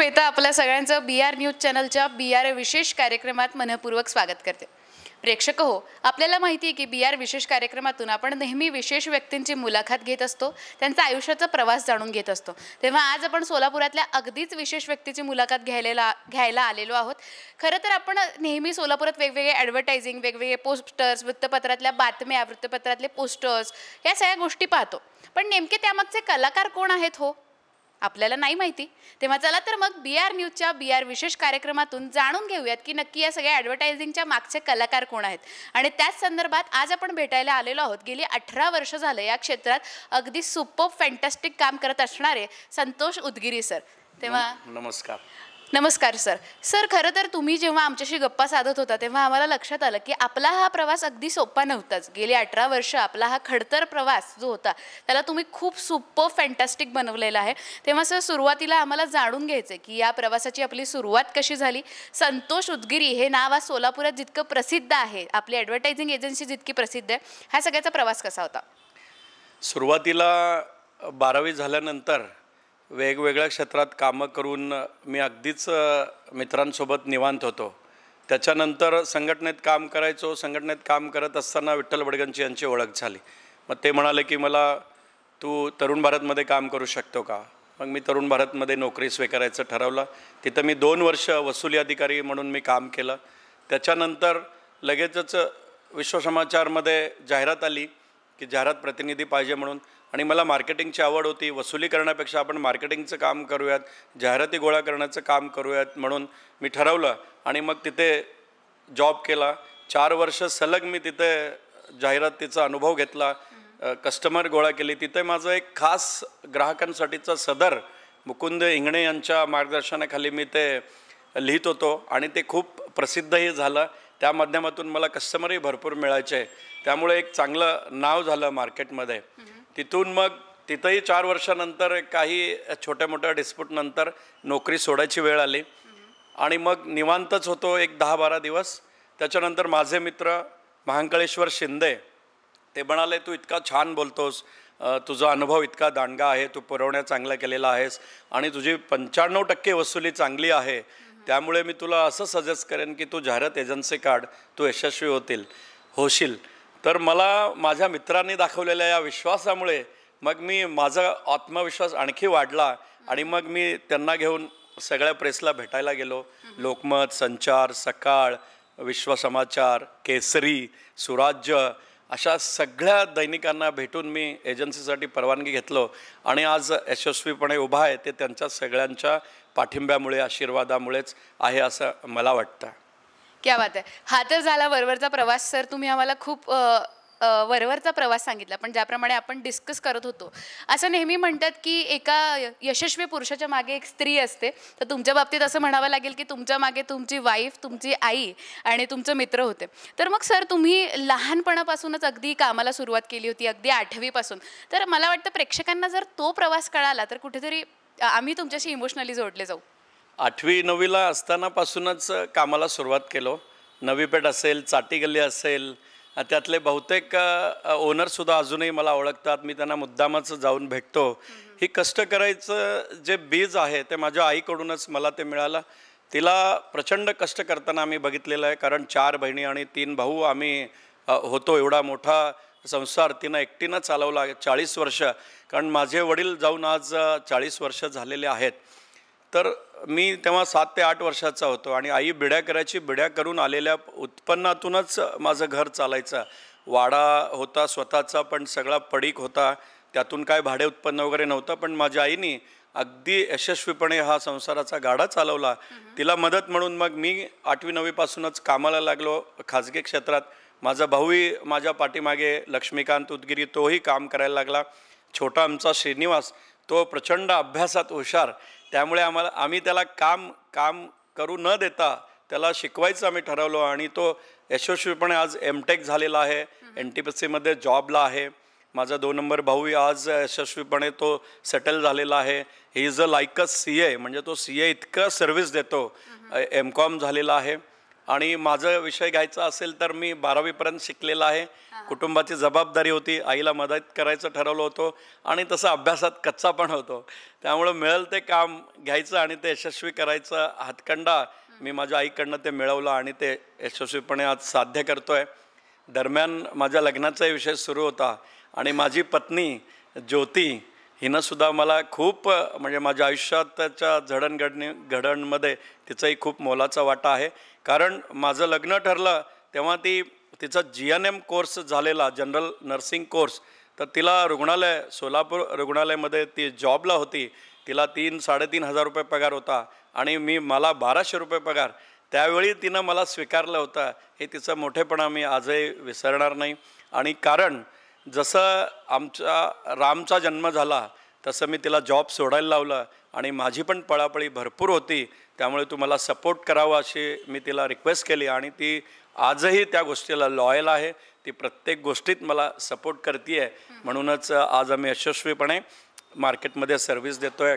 श्वेता आपल्या सगळ्यांचं बी R news चॅनलच्या बी आर विशेष कार्यक्रमात मनपूर्वक स्वागत करते प्रेक्षक हो आपल्याला माहिती आहे की बी आर विशेष कार्यक्रमातून आपण नेहमी विशेष व्यक्तींची मुलाखत घेत असतो त्यांचा आयुष्याचा प्रवास जाणून घेत असतो तेव्हा आज आपण सोलापुरातल्या अगदीच विशेष व्यक्तीची मुलाखत घ्यायला घ्यायला आलेलो आहोत खरं तर आपण नेहमी सोलापुरात वेगवेगळे ॲडव्हर्टायझिंग वेगवेगळे पोस्टर्स वृत्तपत्रातल्या बातम्या वृत्तपत्रातले पोस्टर्स या सगळ्या गोष्टी पाहतो पण नेमके त्यामागचे कलाकार कोण आहेत हो आपल्याला नाही माहिती तेव्हा चला तर मग बी आर न्यूजच्या बी आर विशेष कार्यक्रमातून जाणून घेऊयात की नक्की या सगळ्या ॲडव्हर्टायझिंगच्या मागचे कलाकार कोण आहेत आणि त्याच संदर्भात आज आपण भेटायला आलेलो आहोत गेली अठरा वर्ष झालं या क्षेत्रात अगदी सुपर फॅन्टॅस्टिक काम करत असणारे संतोष उदगिरी सर तेव्हा नमस्कार नमस्कार सर सर खरं तर तुम्ही जेव्हा आमच्याशी गप्पा साधत होता तेव्हा आम्हाला लक्षात आलं की आपला हा प्रवास अगदी सोपा नव्हताच गेली अठरा वर्ष आपला हा खडतर प्रवास जो होता त्याला तुम्ही खूप सुपर फॅन्टॅस्टिक बनवलेला आहे तेव्हा सर सुरुवातीला आम्हाला जाणून घ्यायचं की या प्रवासाची आपली सुरुवात कशी झाली संतोष उदगिरी हे नाव आज सोलापुरात जितकं प्रसिद्ध आहे आपली ॲडव्हर्टायझिंग एजन्सी जितकी प्रसिद्ध आहे हा सगळ्याचा प्रवास कसा होता सुरुवातीला बारावी झाल्यानंतर वेगवेगळ्या क्षेत्रात कामं करून मी अगदीच मित्रांसोबत निवांत होतो त्याच्यानंतर संघटनेत काम करायचो संघटनेत काम करत असताना विठ्ठल बडगंची यांची ओळख झाली मग ते म्हणाले की मला तू तरुण भारतमध्ये काम करू शकतो का मग मी तरुण भारतमध्ये नोकरी स्वीकारायचं ठरवलं तिथं मी दोन वर्ष वसुली अधिकारी म्हणून मी काम केलं त्याच्यानंतर लगेचच विश्वसमाचारमध्ये जाहिरात आली की जाहिरात प्रतिनिधी पाहिजे म्हणून आणि मला मार्केटिंगची आवड होती वसुली करण्यापेक्षा आपण मार्केटिंगचं काम करूयात जाहिराती गोळा करण्याचं काम करूयात म्हणून मी ठरवलं आणि मग तिथे जॉब केला चार वर्ष सलग मी तिथे जाहिरातीचा अनुभव घेतला कस्टमर गोळा केली तिथे माझं एक खास ग्राहकांसाठीचा सदर मुकुंद इंगणे यांच्या मार्गदर्शनाखाली मी ते लिहित होतो आणि ते खूप प्रसिद्धही झालं त्या माध्यमातून मला कस्टमरही भरपूर मिळायचे त्यामुळे एक चांगलं नाव झालं मार्केटमध्ये तिथून मग तिथंही चार वर्षानंतर काही छोट्या मोठ्या डिस्प्यूटनंतर नोकरी सोडायची वेळ आली आणि मग निवांतच होतो एक दहा बारा दिवस त्याच्यानंतर माझे मित्र महांकळेश्वर शिंदे ते म्हणाले तू इतका छान बोलतोस तुझा अनुभव इतका दांडगा आहे तू पुरवण्या चांगला केलेला आहेस आणि तुझी पंच्याण्णव टक्के वसुली चांगली आहे त्यामुळे मी तुला असं सजेस्ट करेन की तू जाहिरात एजन्सी काढ तू यशस्वी होतील होशील तर मला माझ्या मित्रांनी दाखवलेल्या या विश्वासामुळे मग मी माझा आत्मविश्वास आणखी वाढला आणि मग मी त्यांना घेऊन सगळ्या प्रेसला भेटायला गेलो लोकमत संचार सकाळ विश्वसमाचार केसरी सुराज्य अशा सगळ्या दैनिकांना भेटून मी एजन्सीसाठी परवानगी घेतलो आणि आज यशस्वीपणे उभा आहे ते त्यांच्या सगळ्यांच्या पाठिंब्यामुळे आशीर्वादामुळेच आहे असं मला वाटतं क्या बात आहे हा तर झाला वरवरचा प्रवास सर तुम्ही आम्हाला खूप वरवरचा प्रवास सांगितला पण ज्याप्रमाणे आपण डिस्कस करत होतो असं नेहमी म्हणतात की एका यशस्वी पुरुषाच्या मागे एक स्त्री असते तर तुमच्या बाबतीत असं म्हणावं लागेल की तुमच्या मागे तुमची वाईफ तुमची आई आणि तुमचं मित्र होते तर मग सर तुम्ही लहानपणापासूनच अगदी कामाला सुरुवात केली होती अगदी आठवीपासून तर मला वाटतं प्रेक्षकांना जर तो प्रवास कळाला तर कुठेतरी आम्ही तुमच्याशी इमोशनली जोडले जाऊ आठवी नववीला असतानापासूनच कामाला सुरुवात केलो नवीपेठ असेल चाटी गल्ली असेल त्यातले बहुतेक ओनरसुद्धा अजूनही मला ओळखतात मी त्यांना मुद्दामच जाऊन भेटतो ही कष्ट करायचं जे बीज आहे ते माझ्या आईकडूनच मला ते मिळालं तिला प्रचंड कष्ट करताना आम्ही बघितलेलं आहे कारण चार बहिणी आणि तीन भाऊ आम्ही होतो एवढा मोठा संसार तिनं एकटीनं चालवला चाळीस वर्ष कारण माझे वडील जाऊन आज चाळीस वर्ष झालेले आहेत तर मी तेव्हा सात ते आठ वर्षाचा होतो आणि आई बिड्या करायची बिड्या करून आलेल्या उत्पन्नातूनच माझं घर चालायचं वाडा होता स्वतःचा पण सगळा पडीक होता त्यातून काय भाडे उत्पन्न वगैरे नव्हतं पण माझ्या आईनी अगदी यशस्वीपणे हा संसाराचा गाडा चालवला तिला मदत म्हणून मग मी आठवी नववीपासूनच कामाला लागलो खाजगी क्षेत्रात माझा भाऊही माझ्या पाठीमागे लक्ष्मीकांत उदगिरी तोही काम करायला लागला छोटा आमचा श्रीनिवास तो प्रचंड अभ्यासात हुशार त्यामुळे आम्हाला आम्ही त्याला काम काम करू न देता त्याला शिकवायचं आम्ही ठरवलो आणि तो यशस्वीपणे आज एमटेक झालेला आहे एन टी पी सीमध्ये जॉबला आहे माझा दोन नंबर भाऊ आज यशस्वीपणे तो सेटल झालेला आहे he is a like a C A म्हणजे तो सी ए इतकं सर्व्हिस देतो एम कॉम झालेला आहे आणि माझं विषय घ्यायचा असेल तर मी बारावीपर्यंत शिकलेला आहे कुटुंबाची जबाबदारी होती आईला मदत करायचं ठरवलं होतं आणि तसं अभ्यासात कच्चा पण होतो त्यामुळं मिळेल ते काम घ्यायचं आणि ते यशस्वी करायचं हातकंडा मी माझ्या आईकडनं ते मिळवलं आणि ते यशस्वीपणे आज साध्य करतो आहे दरम्यान माझ्या लग्नाचाही विषय सुरू होता आणि माझी पत्नी ज्योती हिनंसुद्धा मला खूप म्हणजे माझ्या आयुष्यातच्या झडणघडणी घडणमध्ये तिचाही खूप मोलाचा वाटा आहे कारण माझं लग्न ठरलं तेव्हा ती तिचा जी एन एम कोर्स झालेला जनरल नर्सिंग कोर्स तर तिला रुग्णालय सोलापूर रुग्णालयामध्ये ती जॉबला होती तिला तीन साडेतीन हजार रुपये पगार होता आणि मी मला बाराशे रुपये पगार त्यावेळी तिनं मला स्वीकारलं होतं हे तिचं मोठेपणा मी आजही विसरणार नाही आणि कारण जसं आमचा रामचा जन्म झाला तसं मी तिला जॉब सोडायला लावलं आणि माझी पण पळापळी भरपूर होती त्यामुळे मला सपोर्ट करावा अशी मी तिला रिक्वेस्ट केली आणि ती आजही त्या गोष्टीला लॉयल आहे ती प्रत्येक गोष्टीत मला सपोर्ट करते आहे म्हणूनच आज आम्ही यशस्वीपणे मार्केटमध्ये सर्व्हिस देतो आहे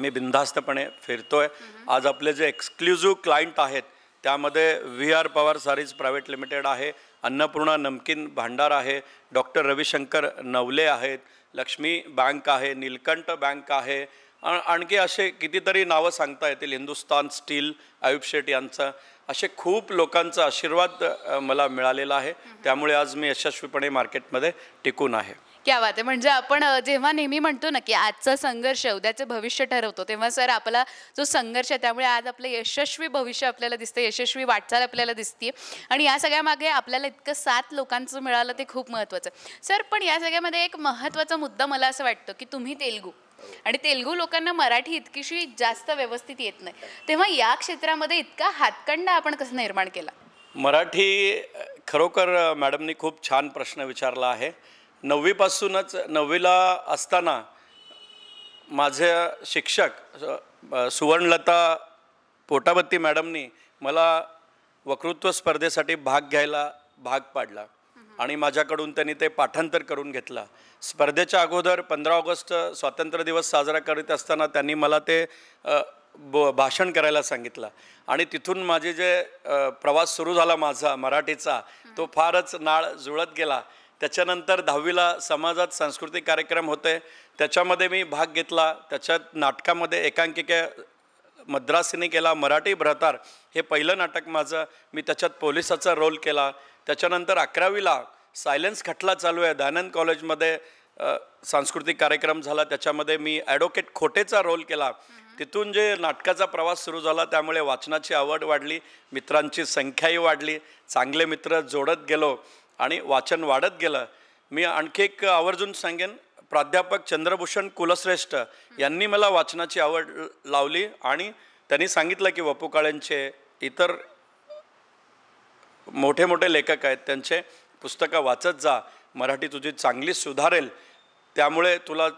मी बिनधास्तपणे फिरतो आहे आज आपले जे एक्सक्लुझिव्ह क्लायंट आहेत त्यामध्ये V R Pawar saris private limited आहे अन्नपूर्णा नमकीन भांडार आहे डॉक्टर रविशंकर नवले आहेत लक्ष्मी बँक आहे नीलकंठ बँक आहे आणखी असे कितीतरी नावं सांगता येतील हिंदुस्तान स्टील आयुब शेट यांचं असे खूप लोकांचा आशीर्वाद मला मिळालेला आहे त्यामुळे आज मी यशस्वीपणे मार्केटमध्ये टिकून आहे क्या बात आहे म्हणजे आपण जेव्हा नेहमी म्हणतो ना की आजचा संघर्ष उद्याचं भविष्य ठरवतो तेव्हा सर आपला जो संघर्ष आहे त्यामुळे आज आपलं यशस्वी भविष्य आपल्याला दिसतं यशस्वी वाटचाल आपल्याला दिसते आणि या सगळ्यामागे आपल्याला इतकं सात लोकांचं मिळालं ते खूप महत्त्वाचं सर पण या सगळ्यामध्ये एक महत्त्वाचा मुद्दा मला असं वाटतं की तुम्ही तेलगू हो. आणि तेलगू लोकांना मराठी इतकीशी जास्त व्यवस्थित येत नाही तेव्हा या क्षेत्रामध्ये इतका हातकंडा आपण कसं निर्माण केला मराठी खरोखर मॅडमनी खूप छान प्रश्न विचारला आहे नववीपासूनच नववीला असताना माझे शिक्षक सुवर्णलता पोटाबत्ती मॅडमनी मला वक्तृत्व स्पर्धेसाठी भाग घ्यायला भाग पाडला आणि माझ्याकडून त्यांनी ते पाठांतर करून घेतलं स्पर्धेच्या अगोदर पंधरा ऑगस्ट स्वातंत्र्य दिवस साजरा करीत असताना त्यांनी मला ते ब भाषण करायला सांगितलं आणि तिथून माझे जे प्रवास सुरू झाला माझा मराठीचा तो फारच नाळ जुळत गेला त्याच्यानंतर दहावीला समाजात सांस्कृतिक कार्यक्रम होते त्याच्यामध्ये मी भाग घेतला त्याच्यात नाटकामध्ये एकांकिका मद्रासीने केला मराठी भ्रतार हे पहिलं नाटक माझं मी त्याच्यात पोलिसाचा रोल केला त्याच्यानंतर अकरावीला सायलेन्स खटला चालू आहे दयानंद कॉलेजमध्ये सांस्कृतिक कार्यक्रम झाला त्याच्यामध्ये मी ॲडव्होकेट खोटेचा रोल केला तिथून जे नाटकाचा प्रवास सुरू झाला त्यामुळे वाचनाची आवड वाढली मित्रांची संख्याही वाढली चांगले मित्र जोडत गेलो आणि वाचन वाढत गेलं मी आणखी एक आवर्जून सांगेन प्राध्यापक चंद्रभूषण कुलश्रेष्ठ यांनी मला वाचनाची आवड लावली आणि त्यांनी सांगितलं की वपू काळेंचे इतर मोठे मोठे लेखक आहेत त्यांचे पुस्तकं वाचत जा मराठी तुझी चांगली सुधारेल त्यामुळे तुला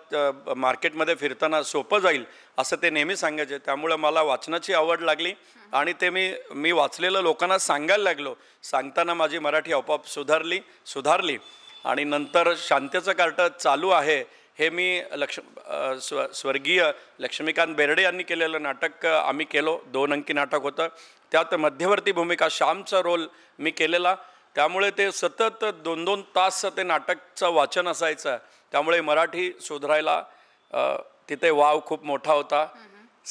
मार्केटमध्ये फिरताना सोपं जाईल असं ते नेहमी सांगायचे त्यामुळे मला वाचनाची आवड लागली आणि ते मी मी वाचलेलं लोकांना सांगायला लागलो सांगताना माझी मराठी आपोआप सुधारली सुधारली आणि नंतर शांतेचं कार्ट चालू आहे हे मी लक्ष स्व स्वर्गीय लक्ष्मीकांत बेर्डे यांनी केलेलं नाटक आम्ही केलो दोन अंकी नाटक होतं त्यात मध्यवर्ती भूमिका श्यामचा रोल मी केलेला त्यामुळे ते सतत दोन दोन तास ते नाटकचं वाचन असायचं त्यामुळे मराठी सुधारायला तिथे वाव खूप मोठा होता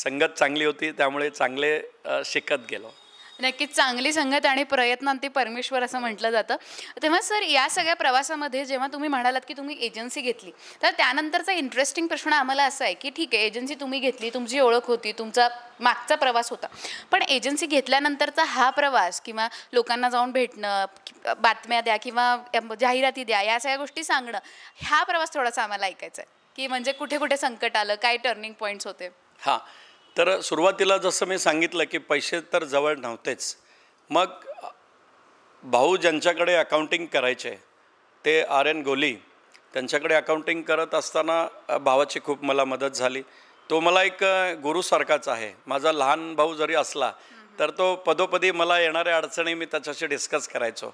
संगत चांगली होती त्यामुळे चांगले शिकत गेलो नक्कीच चांगली संगत आणि प्रयत्नांती परमेश्वर असं म्हटलं जातं तेव्हा सर या सगळ्या प्रवासामध्ये जेव्हा तुम्ही म्हणालात की तुम्ही एजन्सी घेतली तर त्यानंतरचा इंटरेस्टिंग प्रश्न आम्हाला असा आहे की ठीक आहे एजन्सी तुम्ही घेतली तुमची ओळख होती तुमचा मागचा प्रवास होता पण एजन्सी घेतल्यानंतरचा हा प्रवास किंवा लोकांना जाऊन भेटणं बातम्या द्या किंवा जाहिराती द्या या सगळ्या गोष्टी सांगणं हा प्रवास थोडासा आम्हाला ऐकायचा आहे की म्हणजे कुठे कुठे संकट आलं काय टर्निंग पॉईंट्स होते हां तर सुरुवातीला जसं मी सांगितलं की पैसे तर जवळ नव्हतेच मग भाऊ ज्यांच्याकडे अकाउंटिंग करायचे ते आर एन गोली त्यांच्याकडे अकाउंटिंग करत असताना भावाची खूप मला मदत झाली तो मला एक गुरुसारखाच आहे माझा लहान भाऊ जरी असला तर तो पदोपदी मला येणाऱ्या अडचणी मी त्याच्याशी डिस्कस करायचो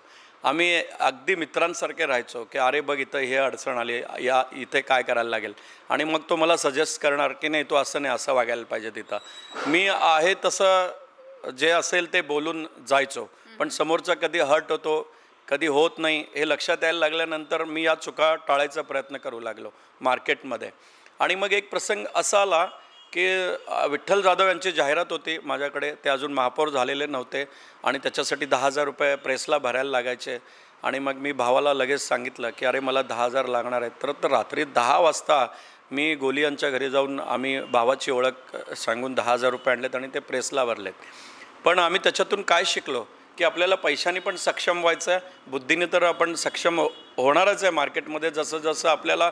आम्ही अगदी मित्रांसारखे राहायचो की अरे बघ इथं हे अडचण आली या इथे काय करायला लागेल आणि मग तो मला सजेस्ट करणार की नाही तो असं नाही असं वागायला पाहिजे तिथं मी आहे तसं जे असेल ते बोलून जायचो पण समोरचा कधी हर्ट होतो कधी होत नाही हे लक्षात यायला लागल्यानंतर मी या चुका टाळायचा प्रयत्न करू लागलो मार्केटमध्ये आणि मग एक प्रसंग असा आला की विठ्ठल जाधव यांची जाहिरात होती माझ्याकडे ते अजून महापौर झालेले नव्हते आणि त्याच्यासाठी दहा हजार रुपये प्रेसला भरायला लागायचे आणि मग मी भावाला लगेच सांगितलं की अरे मला दहा हजार लागणार आहेत तर तर रात्री दहा वाजता मी गोली यांच्या घरी जाऊन आम्ही भावाची ओळख सांगून दहा हजार रुपये आणलेत आणि ते प्रेसला भरलेत पण आम्ही त्याच्यातून काय शिकलो की आपल्याला पैशाने पण सक्षम व्हायचं आहे बुद्धीने तर आपण सक्षम हो-, होणारच आहे मार्केटमध्ये जसं जसं आपल्याला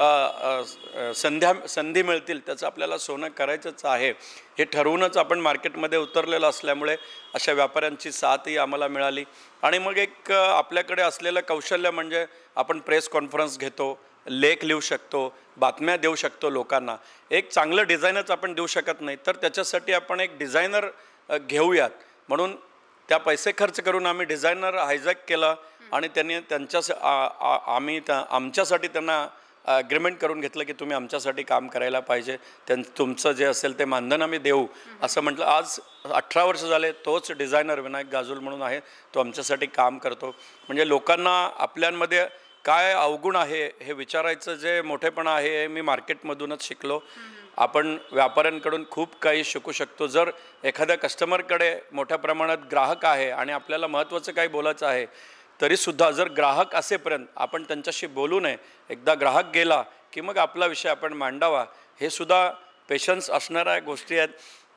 संध्या संधी मिळतील त्याचं आपल्याला सोनं करायचंच आहे हे ठरवूनच आपण मार्केटमध्ये उतरलेलं असल्यामुळे अशा व्यापाऱ्यांची साथही आम्हाला मिळाली आणि मग एक आपल्याकडे असलेलं कौशल्य म्हणजे आपण प्रेस कॉन्फरन्स घेतो लेख लिहू शकतो बातम्या देऊ शकतो लोकांना एक चांगलं डिझाईनच आपण देऊ शकत नाही तर त्याच्यासाठी आपण एक डिझायनर घेऊयात म्हणून त्या पैसे खर्च करून आम्ही डिझायनर हायजॅक केला आणि त्यांनी त्यांच्या आम्ही त्या आमच्यासाठी त्यांना अग्रीमेंट करून घेतलं की तुम्ही आमच्यासाठी काम करायला पाहिजे त्यां तुमचं जे असेल ते मानधन आम्ही देऊ असं म्हटलं आज अठरा वर्ष झाले तोच डिझायनर विनायक गाजूल म्हणून आहे तो आमच्यासाठी काम करतो म्हणजे लोकांना आपल्यांमध्ये काय अवगुण आहे हे विचारायचं जे मोठेपणा आहे हे मी मार्केटमधूनच शिकलो आपण व्यापाऱ्यांकडून खूप काही शिकू शकतो जर एखाद्या कस्टमरकडे मोठ्या प्रमाणात ग्राहक आहे आणि आपल्याला महत्त्वाचं काही बोलायचं आहे तरीसुद्धा जर ग्राहक असेपर्यंत आपण त्यांच्याशी बोलू नये एकदा ग्राहक गेला की मग आपला विषय आपण मांडावा हे सुद्धा पेशन्स असणाऱ्या गोष्टी आहेत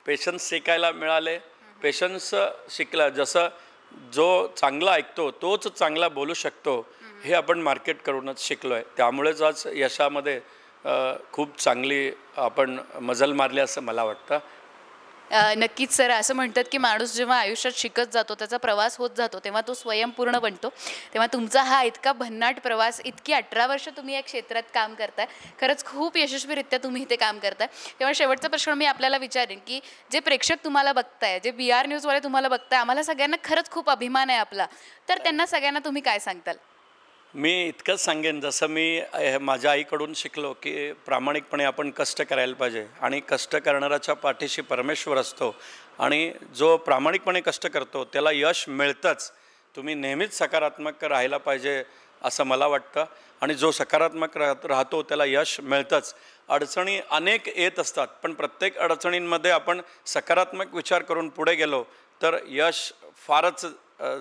पेशन्स शिकायला मिळाले पेशन्स शिकला जसं जो चांगला ऐकतो तोच चांगला बोलू शकतो हे आपण मार्केट करूनच शिकलो आहे त्यामुळेच आज यशामध्ये खूप चांगली आपण मजल मारली असं मला वाटतं नक्कीच सर असं म्हणतात की माणूस जेव्हा आयुष्यात शिकत जातो त्याचा प्रवास होत जातो तेव्हा तो स्वयंपूर्ण बनतो तेव्हा तुमचा हा इतका भन्नाट प्रवास इतकी अठरा वर्ष तुम्ही या क्षेत्रात काम करताय खरंच खूप यशस्वीरित्या तुम्ही इथे काम करताय तेव्हा शेवटचा प्रश्न मी आपल्याला विचारेन की जे प्रेक्षक तुम्हाला बघताय जे बी आर न्यूजवाले तुम्हाला बघताय आम्हाला सगळ्यांना खरंच खूप अभिमान आहे आपला तर त्यांना सगळ्यांना तुम्ही काय सांगताल मी इतकंच सांगेन जसं मी माझ्या आईकडून शिकलो की प्रामाणिकपणे आपण कष्ट करायला पाहिजे आणि कष्ट करणाऱ्याच्या पाठीशी परमेश्वर असतो आणि जो प्रामाणिकपणे कष्ट करतो त्याला यश मिळतंच तुम्ही नेहमीच सकारात्मक राहायला पाहिजे असं मला वाटतं आणि जो सकारात्मक राहत राहतो त्याला यश मिळतंच अडचणी अनेक येत असतात पण प्रत्येक अडचणींमध्ये आपण सकारात्मक विचार करून पुढे गेलो तर यश फारच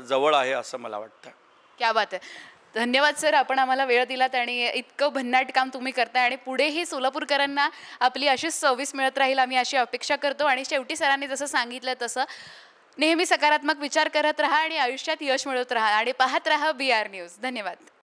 जवळ आहे असं मला वाटतं क्या बात आहे धन्यवाद सर आपण आम्हाला वेळ दिलात आणि इतकं भन्नाट काम तुम्ही करताय आणि पुढेही सोलापूरकरांना आपली अशीच सर्व्हिस मिळत राहील आम्ही अशी अपेक्षा करतो आणि शेवटी सरांनी जसं सांगितलं तसं नेहमी सकारात्मक विचार करत राहा आणि आयुष्यात यश मिळवत राहा आणि पाहत राहा बी आर न्यूज धन्यवाद